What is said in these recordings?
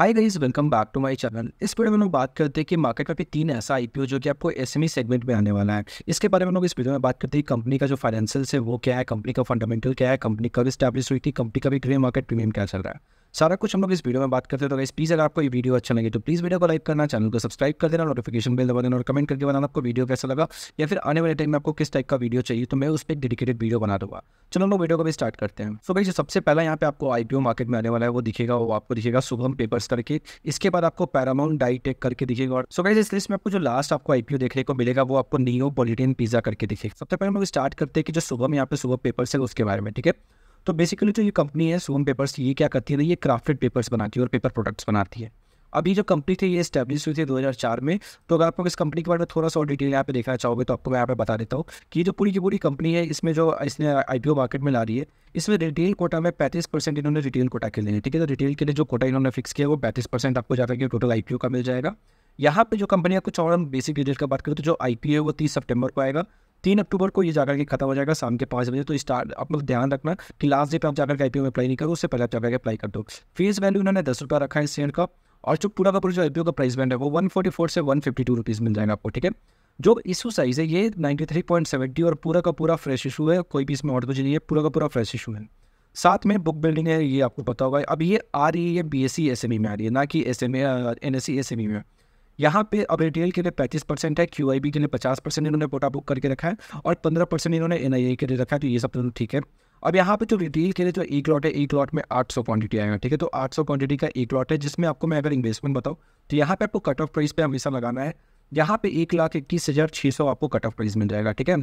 hi guys welcome back to my channel इस video में लोग बात करते हैं कि मार्केट में भी तीन ऐसा आईपीओ जो कि आपको एसएमई सेगमेंट e में आने वाला है इसके बारे में लोग इस वीडियो में बात करते हैं कंपनी का जो फाइनेंशियल है वो क्या है कंपनी का फंडामेंटल क्या है कंपनी कब स्टैब्लिश हुई थी कंपनी का भी ग्रे मार्केट प्रीमियम क्या चल रहा है सारा कुछ हम लोग इस वीडियो में बात करते हैं तो गाइस प्लीज़ अगर आपको ये वीडियो अच्छा लगे तो प्लीज़ वीडियो को लाइक करना चैनल को सब्सक्राइब कर देना नोटिफिकेशन बिल दबा देना और कमेंट करके बताना आपको वीडियो कैसा लगा या फिर आने वाले टाइम में आपको किस टाइप का वीडियो चाहिए तो मैं उस पर एक डेडिकेटेड वीडियो बना दूंगा चलो हम लोग वीडियो को भी स्टार्ट करते हैं सो भाई सबसे पहला यहाँ पे आपको आई मार्केट में आने वाला है वो दिखेगा वो आपको दिखेगा शुभम पेपर्स करके इसके बाद आपको पैरामाउंट डाइटेक करके दिखेगा और सो भाई इस लिस्ट में आपको जो लास्ट आपको आई देखने को मिलेगा वो आपको नियो पॉलिटिन पिज्जा करके दिखेगा सबसे पहले हम लोग स्टार्ट करते हैं कि जो सुबह यहाँ पे सुबह पेपर्स है उसके बारे में ठीक है तो बेसिकली जो ये कंपनी है सोम पेपर्स ये क्या करती है ये क्राफ्टेड पेपर्स बनाती है और पेपर प्रोडक्ट्स बनाती है अभी जो कंपनी थी ये स्टैब्लिश हुई थी 2004 में तो अगर आपको इस कंपनी के बारे में थोड़ा सा और डिटेल यहाँ पे देखना चाहोगे तो आपको मैं यहाँ पे बता देता हूँ कि जो पूरी की पूरी कंपनी है इसमें जो इसने आईपीओ मार्केट में ला रही है इसमें रिटेल कोटा में पैंतीस परसेंट इन्होंने रिटेल कोटा के लिए ठीक है तो रिटेल के लिए जो कोटा इन्होंने फिक्स किया वो पैंतीस परसेंट आपको जाता है कि टोटल आई का मिल जाएगा यहाँ पे जो कंपनी आपको कुछ और बेसिक डिटेल का बात करें तो जो आई है वो तीस सेप्टेम्बर को आएगा तीन अक्टूबर को ये जाकर के खत्म हो जाएगा शाम के पाँच बजे तो स्टार्ट आप लोग ध्यान रखना कि लास्ट डे पे आप जाकर के आई में अप्लाई नहीं करो उससे पहले आप जाकर के अप्लाई कर दो फेस वैल्यू उन्होंने दस रुपये रखा है इस शेयर का और जो पूरा का पूरा जो आई का प्राइस बैंड है वो वन फोर्टी फोर से वन फिफ्टी टू रुपीज़ मिल जाएगा आपको ठीक है जो इशू साइज़ है ये नाइन्टी थ्री पॉइंट सेवेंटी और पूरा का पूरा फ्रेश इशू है कोई भी इसमें ऑर्डर नहीं है पूरा का पूरा फ्रेश इशू है साथ में बुक बिल्डिंग है ये आपको पता होगा अब ये आ रही है B S C S M E में आ रही है ना कि S M N S C S M E में यहाँ पे अब रिटेल के लिए पैंतीस परसेंट है क्यू के लिए पचास परसेंट इन्होंने कोटा बुक करके रखा है और पंद्रह परसेंट इन्होंने एन के लिए रखा है तो ये सब तो ठीक है अब यहाँ पे जो रिटेल के लिए जो एक लॉट है एक लॉट में 800 क्वांटिटी आएगा ठीक है तो 800 क्वांटिटी का एक लॉट है जिसमें आपको मैं अगर इन्वेस्टमेंट बताऊँ तो यहाँ पे आपको कट ऑफ प्राइस पे हमेशा लगाना है यहाँ पे एक लाख इक्कीस हज़ार छः सौ आपको कट ऑफ प्राइस मिल जाएगा ठीक है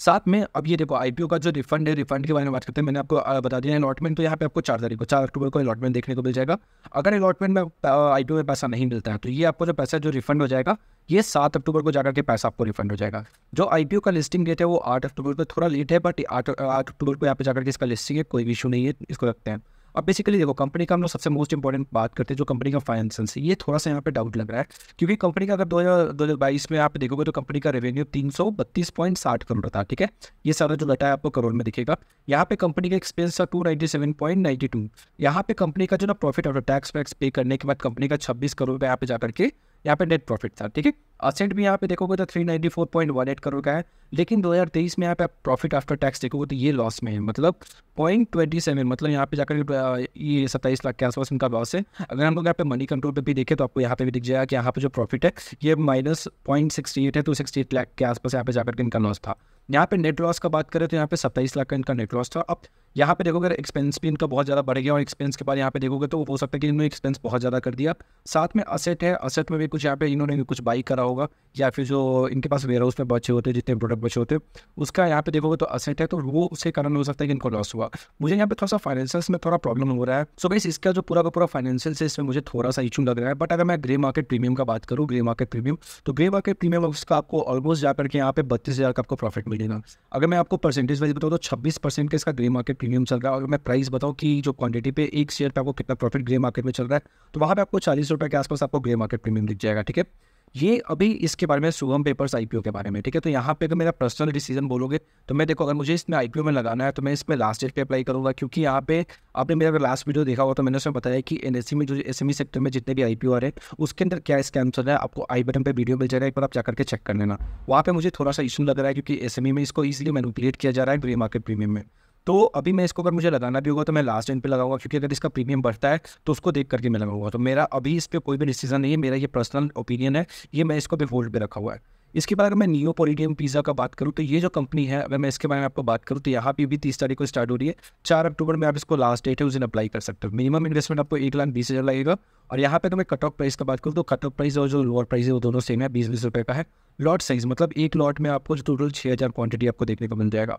साथ में अब ये देखो आईपीओ का जो रिफंड है रिफंड के बारे में बात करते हैं मैंने आपको बता दिया अलॉटमेंट तो यहाँ पे आपको चार तारीख को चार अक्टूबर को अलॉटमेंट देखने को मिल जाएगा अगर अलॉटमेंट में आई में पैसा नहीं मिलता है तो ये आपको जो पैसा जो रिफंड हो जाएगा ये सात अक्टूबर को जाकर के पैसा आपको रिफंड हो जाएगा जो आई का लिस्टिंग डेट है वो आठ अक्टूबर को थोड़ा लेट है बट आठ आठ अक्टूबर को यहाँ पे जाकर के इसका लिस्टिंग है कोई भी इशू नहीं है इसको रखते हैं अब बेसिकली देखो कंपनी का हम लोग सबसे मोस्ट इंपॉर्टेंट बात करते हैं जो कंपनी का फाइनेंस है ये थोड़ा सा यहाँ पे डाउट लग रहा है क्योंकि कंपनी का अगर दो हज़ार में आप देखोगे तो कंपनी का रेवेन्यू तीन करोड़ था ठीक है ये सारा जो डाटा है आपको करोड़ में दिखेगा यहाँ पे कंपनी का एक्सपेंस था टू नाइन्टी यहाँ पे कंपनी का जो ना प्रॉफिट आफ्टर टैक्स वैक्स पे करने के बाद कंपनी का छब्बीस करोड़ रुपये यहाँ पे जाकर के यहाँ पे नेट प्रॉफिट था ठीक है असेंट भी यहाँ पे देखोगे तो three ninety four point one eight crore का है लेकिन दो हज़ार तेईस में यहाँ पे आप प्रॉफिट आफ्टर टैक्स देखोगे तो ये लॉस में है मतलब पॉइंट ट्वेंटी सेवन मतलब यहाँ पे जाकर ये सत्ताईस लाख के आसपास इनका लॉस है अगर हम लोग यहाँ पे मनी कंट्रोल पे भी देखें तो आपको यहाँ पे भी दिख जाएगा कि यहाँ पे जो प्रॉफिट है ये माइनस पॉइंट सिक्सटी एट है तो सिक्सटी एट लाख के आसपास यहाँ पे जाकर इनका लॉस था यहाँ पे नेट लॉस का बात करें तो यहाँ पे सत्ताईस लाख का इनका नेट लॉस था अब यहाँ पे देखोगे एक्सपेंस भी इनका बहुत ज़्यादा बढ़ गया और एक्सपेंस के बाद यहाँ पे देखोगे तो हो सकता है कि इन्होंने एक्सपेंस बहुत ज़्यादा कर दिया साथ में असेट है असेट में भी कुछ यहाँ पे इन्होंने कुछ बाई करा होगा या फिर जो इनके पास वेयर हाउस में बचे होते जितने प्रोडक्ट बचे होते उसका यहाँ पे देखोगे तो असेट है तो वो उसके कारण हो सकता है कि इनको लॉस हुआ मुझे यहाँ पे थोड़ा सा फाइनेंशियल में थोड़ा प्रॉब्लम हो रहा है सो बेस इसका जो पूरा का पूरा फाइनेंशियल है इसमें मुझे थोड़ा सा इशू लग रहा है बट अगर मैं ग्रे मार्केट प्रीमियम का बात करूँ ग्रे मार्केट प्रीमियम तो ग्रे मार्केट प्रीमियम उसका आपको ऑलमोस्ट जा करके यहाँ पे बत्तीस का आपको प्रॉफिट मिल मिलेगा अगर मैं आपको परसेंटेज वाइज बताऊँ तो छब्बीस परसेंट का इसका ग्रे मार्केट प्रीमियम चल रहा है अगर मैं प्राइस बताऊँ कि जो क्वांटिटी पे एक शेयर पे आपको कितना प्रॉफिट ग्रे मार्केट में चल रहा है तो वहाँ पे आपको चालीस रुपये के आसपास आपको ग्रे मार्केट प्रीमियम दिख जाएगा ठीक है ये अभी इसके बारे में सुगम पेपर्स आई के बारे में ठीक है तो यहाँ पे अगर मेरा पर्सनल डिसीजन बोलोगे तो मैं देखो अगर मुझे इसमें आई में लगाना है तो मैं इसमें लास्ट डेट पे अप्लाई करूँगा क्योंकि यहाँ पे आपने मेरा अगर लास्ट वीडियो देखा होगा तो मैंने उसमें बताया कि एन में जो एस सेक्टर में जितने भी आई पी हैं उसके अंदर क्या स्कैम चल रहा है आपको आई बटन पर वीडियो मिल जाएगा एक बार आप जाकर के चेक कर लेना वहाँ पर मुझे थोड़ा सा इशू लग रहा है क्योंकि एस में इसको ईजिली मैनुपलेट किया जा रहा है ग्रे मार्केट प्रीमियम में तो अभी मैं इसको अगर मुझे लगाना भी होगा तो मैं लास्ट एंड पे लगाऊंगा क्योंकि अगर इसका प्रीमियम बढ़ता है तो उसको देख करके मैं लगाऊंगा तो मेरा अभी इस पर कोई भी डिसीजन नहीं है मेरा ये पर्सनल ओपिनियन है ये मैं इसको अभी होल्ड पर रखा हुआ है इसके बाद अगर मैं नियो पोलिडियम पिज़्ज़ा का बात करूँ तो ये जो कंपनी है अगर मैं इसके बारे में आपको बात करूँ तो यहाँ पर भी तीस तारीख को स्टार्ट हो रही है चार अक्टूबर में आप इसको लास्ट डेट है उस दिन अप्लाई कर सकते हो मिनिमम इन्वेस्टमेंट आपको एक लाख बीस हज़ार लगेगा और यहाँ पे तो मैं कट ऑफ प्राइस का बात करूँ तो कट ऑफ प्राइस और जो लोअर प्राइस है वो दोनों सेम है बीस बीस रुपये का है लॉट साइज़ मतलब एक लॉट में आपको टोटल छः हज़ार क्वान्टिटी आपको देखने को मिल जाएगा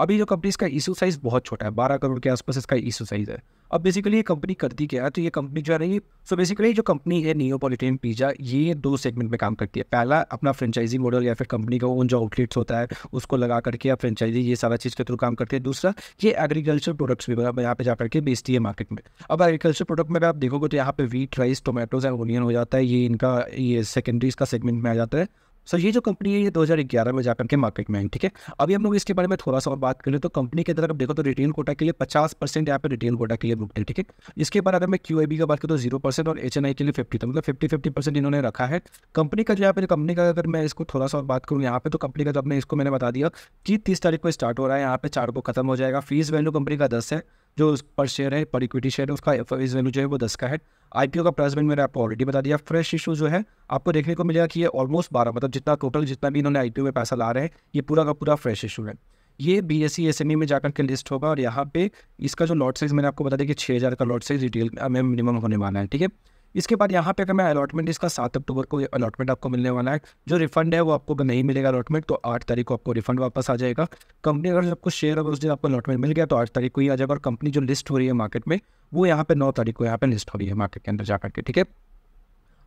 अभी जो कंपनी इसका इशू साइज बहुत छोटा है बारह करोड़ के आसपास इसका इशू साइज है अब बेसिकली ये कंपनी करती क्या है तो ये कंपनी जो है नहीं सो बेसिकली जो कंपनी है नियोपोलिटेन पिज्जा ये दो सेगमेंट में काम करती है पहला अपना फ्रेंचाइजी मॉडल या फिर कंपनी का उन जो आउटलेट्स होता है उसको लगा करके या फ्रेंचाइजी ये सारा चीज़ के थ्रू काम करती है दूसरा ये एग्रीकल्चर प्रोडक्ट्स भी यहाँ पे जा करके बेचती है मार्केट में अब एग्रीकल्चर प्रोडक्ट में आप देखोगे तो यहाँ पे wheat rice tomatoes and onion हो जाता है ये इनका ये सेकेंडरी इसका सेगमेंट में आ जाता है सो so, ये जो कंपनी है ये 2011 में जाकर के मार्केट में आई ठीक है अभी हम लोग इसके बारे में थोड़ा सा और बात करें तो कंपनी के अंदर आप देखो तो रिटेल कोटा के लिए 50 परसेंट यहाँ पे रिटेल कोटा के लिए बुक है ठीक है इसके बाद अगर मैं क्यू की बात करूँ तो जीरो परसेंट और एच के लिए फिफ्टी था तो मतलब फिफ्टी फिफ्टी परसेंट इन्होंने रखा है कंपनी का जो यहाँ पर कंपनी का अगर मैं इसको थोड़ा सा और बात करूँ यहाँ पे तो कंपनी का जब मैं इसको मैंने बता दिया कि तीस तारीख को स्टार्ट हो रहा है यहाँ पे चार को खत्म हो जाएगा फीस वैल्यू कंपनी का दस है जो पर शेयर है पर इक्विटी शेयर है उसका एफ वैल्यू जो है वो दस का है आई का प्राइस बैंड मैंने आपको ऑलरेडी बता दिया फ्रेश इशू जो है आपको देखने को मिलेगा कि ये ऑलमोस्ट बारह मतलब जितना टोटल जितना भी इन्होंने आई में पैसा ला रहे हैं ये पूरा का पूरा फ्रेश इशू है ये B S C S M E में जाकर के लिस्ट होगा और यहाँ पे इसका जो लॉट साइज मैंने आपको बता दिया कि छः हज़ार का लॉट साइज रिटेल में मिनिमम होने वाला है ठीक है इसके बाद यहाँ पे अगर मैं अलॉटमेंट इसका सात अक्टूबर को अलॉटमेंट आपको मिलने वाला है जो रिफंड है वो आपको अगर नहीं मिलेगा अलॉटमेंट तो आठ तारीख को आपको रिफंड वापस आ जाएगा कंपनी अगर आपको शेयर अगर उस दिन आपको अलॉटमेंट मिल गया तो आठ तारीख को ही आ जाएगा और कंपनी जो लिस्ट हो रही है मार्केट में वो यहाँ पे नौ तारीख को यहाँ पे लिस्ट हो रही है मार्केट के अंदर जा करके ठीक है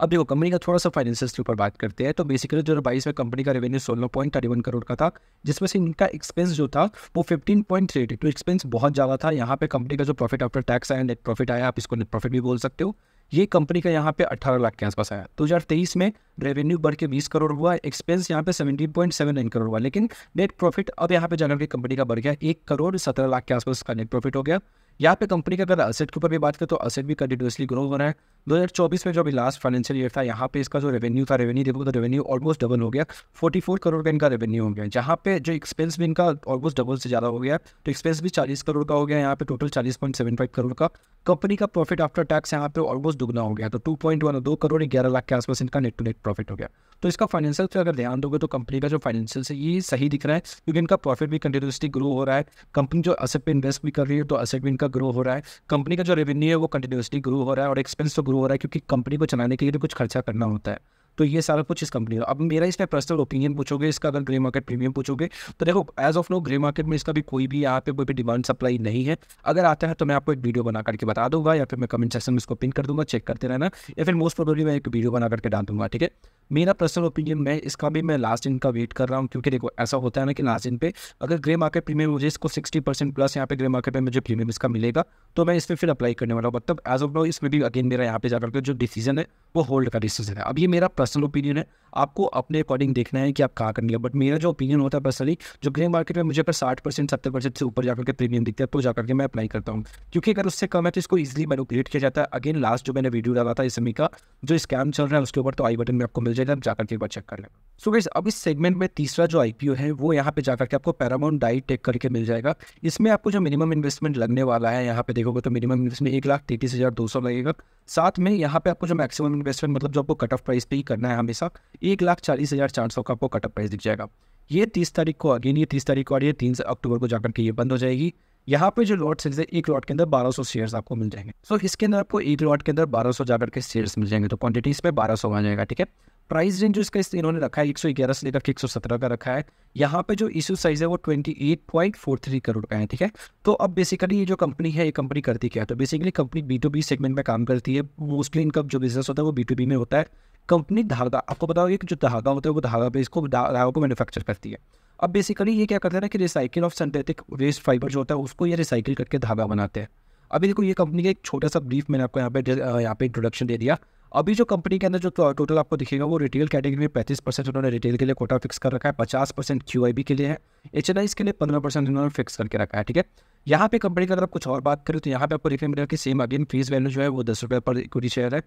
अब देखो कंपनी का थोड़ा सा फाइनेंशियल के ऊपर बात करते हैं तो बेसिकली जो बाईस में कंपनी का रेवेन्यू सोलह पॉइंट थर्टी वन करोड़ का था जिसमें से इनका एक्सपेंस जो था वो फिफ्टीन पॉइंट थ्री एटी तो एक्सपेंस बहुत ज़्यादा था यहाँ पे कंपनी का जो प्रॉफिट आफ्टर टैक्स आया नेट प्रॉफिट आया आप इसको नेट प्रॉफिट भी बोल सकते हो ये कंपनी का यहाँ पे 18 लाख के आसपास आया दो हजार तेईस में रेवेन्यू बढ़ के बीस करोड़ हुआ एक्सपेंस यहाँ पे नाइन करोड़ हुआ लेकिन नेट प्रॉफिट अब यहाँ पे जाकर के कंपनी का बढ़ गया एक करोड़ सत्रह लाख के आसपास का नेट प्रॉफिट हो गया यहाँ पे कंपनी का अगर असेट के ऊपर भी बात करें तो असेट भी कंटिन्यूसली ग्रो हो रहा है 2024 में जो अभी लास्ट फाइनेंशियल ईयर था यहाँ पे इसका जो रेवेन्यू था रेवेन्यू देखो तो रेवेन्यू ऑलमोस्ट डबल हो गया 44 करोड़ का इनका रेवेन्यू हो गया जहाँ पे जो एक्सपेंस भी इनका ऑलमोस्ट डबल से ज़्यादा हो गया तो एक्सपेंस भी चालीस करोड़ का हो गया यहाँ पे टोटल फाइव करोड़ का कंपनी का प्रॉफिट आफ्टर टैक्स यहाँ पे ऑलमोस्ट दुगना हो गया तो टू पॉइंट वन दो करोड़ ग्यारह लाख के आसपास इनका नेट टू नेट प्रॉफिट हो गया तो इसका फाइनेंशियल पे अगर ध्यान दोगे तो कंपनी का जो फाइनेंशियल है ये सही दिख रहा है क्योंकि इनका प्रॉफिट भी कंटिन्यूसली ग्रो हो रहा है कंपनी जो असेट पे इन्वेस्ट भी कर रही है तो असेट भी इनका का ग्रो हो रहा है कंपनी का जो रेवेन्यू है वो कंटिन्यूसली ग्रो हो रहा है और एक्सपेंस तो ग्रो हो रहा है क्योंकि कंपनी को चलाने के लिए भी कुछ खर्चा करना होता है तो ये सारा कुछ इस कंपनी का अब मेरा इसमें पर्सनल ओपिनियन पूछोगे इसका अगर ग्रे मार्केट प्रीमियम पूछोगे तो देखो as of now grey market में इसका भी कोई भी यहाँ पे कोई भी डिमांड सप्लाई नहीं है अगर आता है तो मैं आपको एक वीडियो बना करके बता दूंगा या फिर मैं कमेंट सेक्शन में इसको पिन कर दूंगा चेक करते रहना या फिर मोस्ट प्रोबेबली मैं एक वीडियो बना करके डाल दूंगा ठीक है मेरा पर्सनल ओपिनियन में इसका भी मैं लास्ट इन का वेट कर रहा हूँ क्योंकि देखो ऐसा होता है ना कि लास्ट इन पे अगर ग्रे मार्केट प्रीमियम मुझे इसको सिक्सटी परसेंट प्लस यहाँ पे ग्रे मार्केट में मुझे प्रीमियम इसका मिलेगा तो मैं इस पर फिर अप्लाई करने वाला हूँ मतलब एज ऑफ नो इसमें भी अगेन मेरा यहाँ पे जाकर जो डिसीजन है वो होल्ड का डिसीजन है अब ये मेरा पर्सनल ओपिनियन है आपको अपने अकॉर्डिंग देखना है कि आप कहाँ करनी है बट मेरा जो ओपिनियन होता है पर्सनली जो ग्रे मार्केट में मुझे अगर साठ परसेंट सत्तर परसेंट से ऊपर जाकर के प्रीमियम दिखता है तो जाकर के मैं अप्लाई करता हूँ क्योंकि अगर उससे कम है तो इसको ईजिली मैनुपलेट किया जाता है अगेन लास्ट जो मैंने वीडियो डाला था इसमें का जो स्कैम चल रहा है उसके ऊपर तो आई बटन में आपको मिल जाए देन आप जाकर के एक बार चेक कर लें सो so अब इस सेगमेंट में तीसरा जो आई है वो यहाँ पे जाकर के आपको पैरामाउंट डाइट टेक करके मिल जाएगा इसमें आपको जो मिनिमम इन्वेस्टमेंट लगने वाला है यहाँ पे देखोगे तो मिनिमम इन्वेस्टमेंट एक लाख तैतीस हज़ार दो सौ लगेगा साथ में यहाँ पे आपको जो मैक्सिमम इन्वेस्टमेंट मतलब जो आपको कट ऑफ प्राइस पे ही करना है हमेशा एक लाख चालीस हज़ार चार सौ का आपको कट ऑफ प्राइस दिख जाएगा ये तीस तारीख को अगेन ये तीस तारीख को और ये तीन अक्टूबर को जाकर के ये बंद हो जाएगी यहाँ पे जो लॉट सेल्स है एक लॉट के अंदर 1200 सौ शेयर्स आपको मिल जाएंगे सो so, इसके अंदर आपको एक लॉट के अंदर 1200 सौ जाकर के शेयर्स मिल जाएंगे तो क्वांटिटी इसमें 1200 आ जाएगा ठीक है प्राइस रेंज इस इन्होंने रखा है एक सौ ग्यारह से लेकर के एक सौ सत्रह का रखा है यहाँ पे जो इशू साइज है वो twenty eight point four three crore का है ठीक है तो अब बेसिकली ये जो कंपनी है ये कंपनी करती क्या है तो basically company B to B segment में काम करती है मोस्टली इनका जो बिजनेस होता है वो बी टू बी में होता है कंपनी धागा आपको बताओगे कि जो धागा होता है वो धागा पे इसको धागा को मैन्युफैक्चर करती है अब बेसिकली ये क्या करते हैं ना कि recycle of synthetic waste fibre जो होता है उसको ये रिसाइकिल करके धागा बनाते हैं अभी देखो ये कंपनी का एक छोटा सा ब्रीफ मैंने आपको यहाँ पे यहाँ पे इंट्रोडक्शन दे दिया अभी जो कंपनी के अंदर जो टोटल आपको दिखेगा वो रिटेल कैटेगरी में पैंतीस परसेंट उन्होंने रिटेल के लिए कोटा फिक्स कर रखा है पचास परसेंट क्यू आई बी के लिए है एच एन के लिए पंद्रह परसेंट उन्होंने फिक्स करके रखा है ठीक है यहाँ पे कंपनी का अगर आप कुछ और बात करें तो यहाँ पे आपको देखने मिलेगा कि सेम अगेन फीस वैल्यू जो है वो दस रुपये पर इक्विटी शेयर है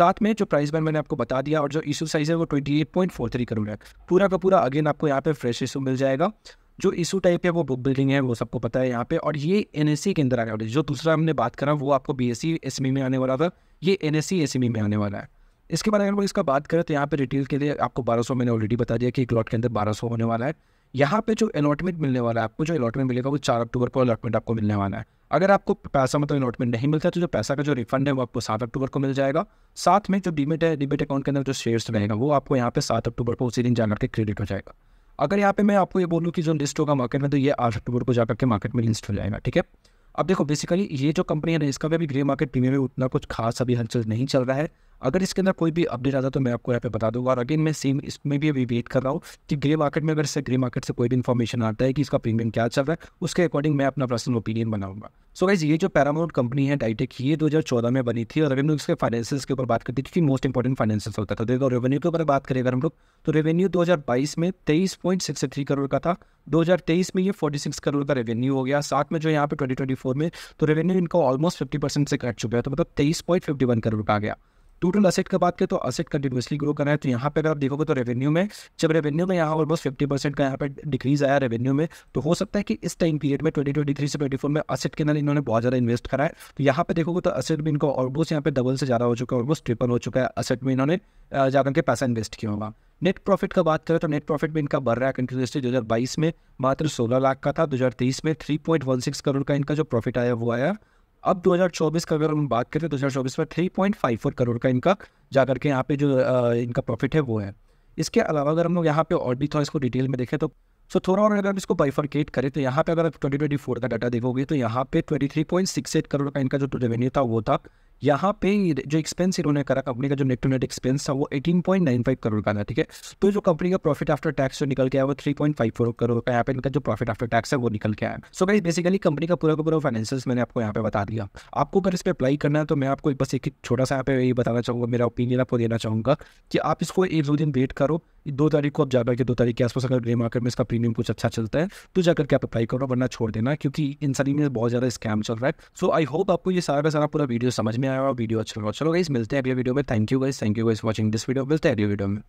साथ में जो प्राइस बैंड मैंने आपको बता दिया और जो इशू साइज है वो twenty eight point four three crore है पूरा का पूरा अगेन आपको यहाँ पे फ्रेश इशू मिल जाएगा जो इशू टाइप है वो बुक बिल्डिंग है वो सबको पता है यहाँ पे और ये एन e के अंदर आने वाली जो दूसरा हमने बात करा वो आपको बी एस e में आने वाला था ये एन एस सी में आने वाला है इसके बारे में अगर इसका बात करें तो यहाँ पे रिटेल के लिए आपको 1200 मैंने ऑलरेडी बता दिया कि एक लॉट के अंदर 1200 होने वाला है यहाँ पे जो अलॉटमेंट मिलने वाला है आपको जो अलॉटमेंट मिलेगा वो चार अक्टूबर को अलॉटमेंट आपको मिलने वाला है अगर आपको पैसा मतलब अलॉटमेंट नहीं मिलता तो जो पैसा का जो रिफंड है वो आपको सात अक्टूबर को मिल जाएगा साथ में जो डिबिट है डिबिट अकाउंट के अंदर जो शेयर्स रहेगा वो आपको यहाँ पे सात अक्टूबर को उसी दिन जाकर के क्रेडिट हो जाएगा अगर यहाँ पे मैं आपको ये बोलूँ कि जो लिस्ट होगा मार्केट में तो ये आठ अक्टूबर को जाकर के मार्केट में लिस्ट हो जाएगा ठीक है अब देखो बेसिकली ये जो कंपनी है ना इसका भी अभी ग्रे मार्केट प्रीमियम में उतना कुछ खास अभी हलचल नहीं चल रहा है अगर इसके अंदर कोई भी अपडेट आता तो मैं आपको यहाँ पे बता दूंगा और अगेन मैं सेम इसमें भी अभी वेट कर रहा हूँ कि ग्रे मार्केट में अगर इससे ग्रे मार्केट से कोई भी इन्फॉर्मेशन आता है कि इसका प्रीमियम क्या चल रहा है उसके अकॉर्डिंग मैं अपना पर्सनल ओपिनियन बनाऊंगा सो गाइज ये जो पैरामाउंट कंपनी है डाइटेक ये चौदह में बनी थी और अगर हम लोग इसके फाइनेंसिस के ऊपर बात करते हैं क्योंकि मोस्ट इंपॉर्टेंट फाइनेंसिस होता था तो देखो रेवेन्यू के ऊपर बात करें अगर हम लोग तो रेवेन्यू बाईस में थ्री करोड़ का था 2023 में ये 46 करोड़ का रेवेन्यू हो गया साथ में जो यहाँ पे 2024 में तो रेवेन्यू इनका ऑलमोस्ट 50 परसेंट से कट चुका है तो मतलब तेईस करोड़ का आ गया टोटल असेट का बात करें तो असेट कंटिन्यूसली ग्रो कर रहा है तो यहाँ पे अगर आप देखोगे तो रेवेन्यू में जब रेवेन्यू में यहाँ ऑलमोस्ट फिफ्टी परसेंट का यहाँ पे डिक्रीज आया रेवेन्यू में तो हो सकता है कि इस टाइम पीरियड में ट्वेंटी ट्वेंटी थ्री से ट्वेंटी फोर में असेट के अंदर इन्होंने बहुत ज़्यादा इन्वेस्ट करा है तो यहाँ पे देखोगे तो असेट में इनका ऑलमोस्ट यहाँ पे डबल से ज़्यादा हो चुका है ऑलमोस्ट ट्रिपल हो चुका है असेट में इन्होंने जाकर के पैसा इन्वेस्ट किया होगा नेट प्रॉफिट का बात करें तो नेट प्रॉफिट भी इनका बढ़ रहा है कंटिन्यूसली बाईस में मात्र सोलह लाख का था तेईस में सिक्स करोड़ का इनका जो प्रॉफिट आया वो आया अब 2024 का अगर हम बात करें तो चौबीस में three point five four crore का इनका जा करके यहाँ पे जो इनका प्रॉफिट है वो है इसके अलावा अगर हम लोग यहाँ पे और भी थोड़ा इसको डिटेल में देखें तो सो थोड़ा और अगर हम इसको बाइफर्केट करें तो यहाँ पे अगर आप फोर का डाटा देखोगे तो यहाँ पे twenty three point six eight crore का इनका जो रेवेन्यू था वो था यहाँ पे जो एक्सपेंस इन्होंने करा कंपनी का जो नेट टू नेट एक्सपेंस था वो 18.95 करोड़ का था ठीक है तो जो कंपनी का प्रॉफिट आफ्टर टैक्स जो निकल के आया वो 3.54 करोड़ का यहाँ पे इनका जो प्रॉफिट आफ्टर टैक्स है वो निकल के आया सो गाइस बेसिकली कंपनी का पूरा का पूरा फाइनेंशियल मैंने आपको यहाँ पे बता दिया आपको अगर इस पर अप्लाई करना है तो मैं आपको बस एक छोटा सा यहाँ पे यही बताना चाहूँगा मेरा ओपिनियन आपको देना चाहूँगा कि आप इसको एक दो दिन वेट करो दो तारीख को आप जाकर के दो तारीख के आसपास अगर ग्रे मार्केट में इसका प्रीमियम कुछ अच्छा चलता है तो जाकर के आप अप्लाई करो वरना छोड़ देना क्योंकि इन सभी में बहुत ज़्यादा स्कैम चल रहा है सो आई होप आपको ये सारा सारा पूरा वीडियो समझ में आया और वीडियो अच्छा लगा चलो गाइस मिलते हैं अगले वीडियो में thank you guys thank you guys watching this video मिलते हैं अगले वीडियो में